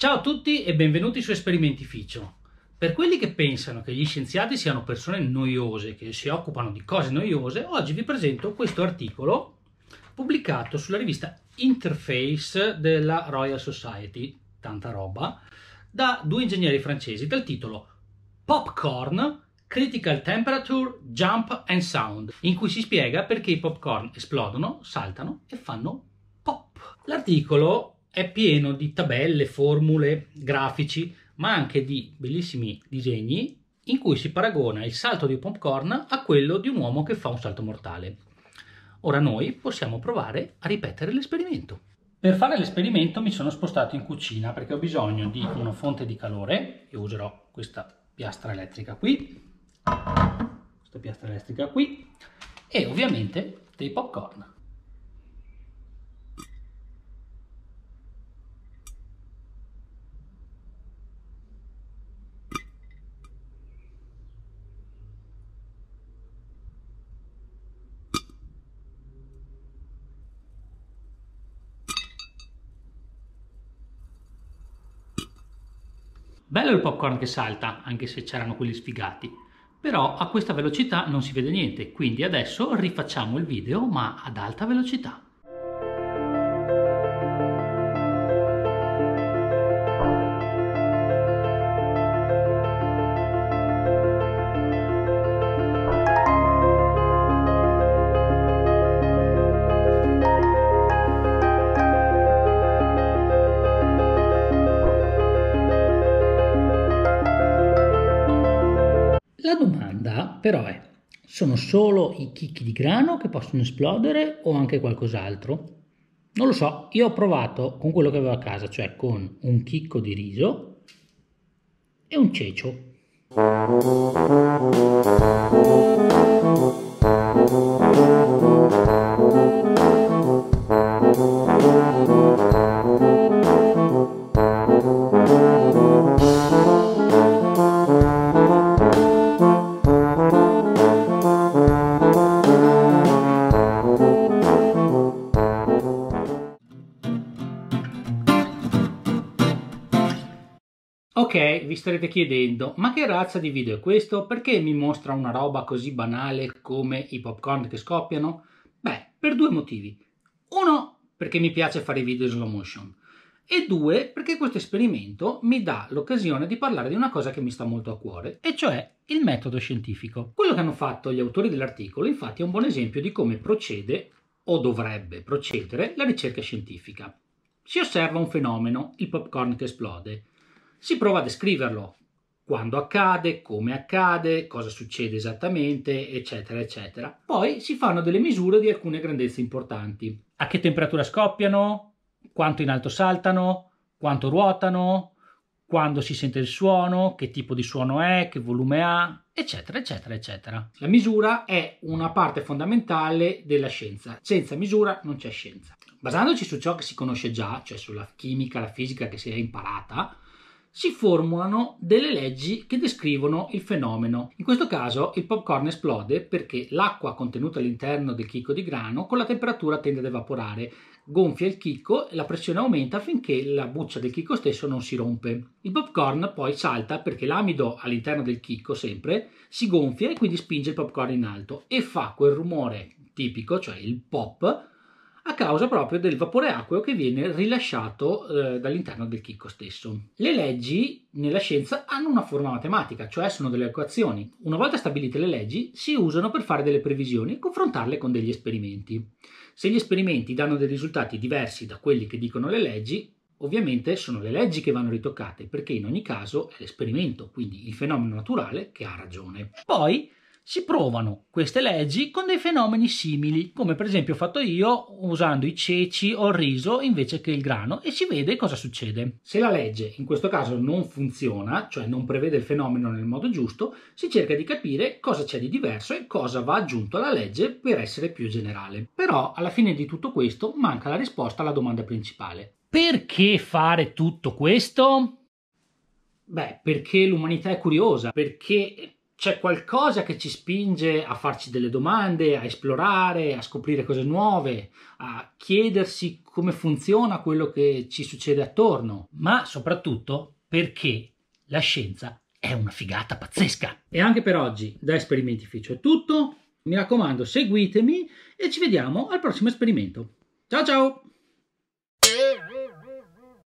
Ciao a tutti e benvenuti su Esperimentificio. Per quelli che pensano che gli scienziati siano persone noiose, che si occupano di cose noiose, oggi vi presento questo articolo pubblicato sulla rivista Interface della Royal Society, tanta roba, da due ingegneri francesi dal titolo Popcorn Critical Temperature, Jump and Sound, in cui si spiega perché i popcorn esplodono, saltano e fanno pop. L'articolo è pieno di tabelle, formule, grafici, ma anche di bellissimi disegni in cui si paragona il salto di popcorn a quello di un uomo che fa un salto mortale. Ora noi possiamo provare a ripetere l'esperimento. Per fare l'esperimento mi sono spostato in cucina perché ho bisogno di una fonte di calore. Io userò questa piastra elettrica qui, questa piastra elettrica qui e ovviamente dei popcorn. Bello il popcorn che salta, anche se c'erano quelli sfigati, però a questa velocità non si vede niente, quindi adesso rifacciamo il video ma ad alta velocità. La domanda però è, sono solo i chicchi di grano che possono esplodere o anche qualcos'altro? Non lo so, io ho provato con quello che avevo a casa, cioè con un chicco di riso e un cecio. Ok, vi starete chiedendo, ma che razza di video è questo? Perché mi mostra una roba così banale come i popcorn che scoppiano? Beh, per due motivi. Uno, perché mi piace fare i video in slow motion. E due, perché questo esperimento mi dà l'occasione di parlare di una cosa che mi sta molto a cuore, e cioè il metodo scientifico. Quello che hanno fatto gli autori dell'articolo, infatti, è un buon esempio di come procede, o dovrebbe procedere, la ricerca scientifica. Si osserva un fenomeno, il popcorn che esplode si prova a descriverlo, quando accade, come accade, cosa succede esattamente, eccetera, eccetera. Poi si fanno delle misure di alcune grandezze importanti. A che temperatura scoppiano, quanto in alto saltano, quanto ruotano, quando si sente il suono, che tipo di suono è, che volume ha, eccetera, eccetera, eccetera. La misura è una parte fondamentale della scienza. Senza misura non c'è scienza. Basandoci su ciò che si conosce già, cioè sulla chimica, la fisica che si è imparata, si formulano delle leggi che descrivono il fenomeno. In questo caso il popcorn esplode perché l'acqua contenuta all'interno del chicco di grano con la temperatura tende ad evaporare, gonfia il chicco e la pressione aumenta finché la buccia del chicco stesso non si rompe. Il popcorn poi salta perché l'amido all'interno del chicco sempre si gonfia e quindi spinge il popcorn in alto e fa quel rumore tipico, cioè il pop a causa proprio del vapore acqueo che viene rilasciato eh, dall'interno del chicco stesso. Le leggi nella scienza hanno una forma matematica, cioè sono delle equazioni. Una volta stabilite le leggi, si usano per fare delle previsioni e confrontarle con degli esperimenti. Se gli esperimenti danno dei risultati diversi da quelli che dicono le leggi, ovviamente sono le leggi che vanno ritoccate, perché in ogni caso è l'esperimento, quindi il fenomeno naturale, che ha ragione. Poi si provano queste leggi con dei fenomeni simili, come per esempio ho fatto io usando i ceci o il riso invece che il grano e si vede cosa succede. Se la legge in questo caso non funziona, cioè non prevede il fenomeno nel modo giusto, si cerca di capire cosa c'è di diverso e cosa va aggiunto alla legge per essere più generale. Però alla fine di tutto questo manca la risposta alla domanda principale. Perché fare tutto questo? Beh, perché l'umanità è curiosa, perché c'è qualcosa che ci spinge a farci delle domande, a esplorare, a scoprire cose nuove, a chiedersi come funziona quello che ci succede attorno, ma soprattutto perché la scienza è una figata pazzesca. E anche per oggi da Esperimentificio è tutto. Mi raccomando, seguitemi e ci vediamo al prossimo esperimento. Ciao ciao!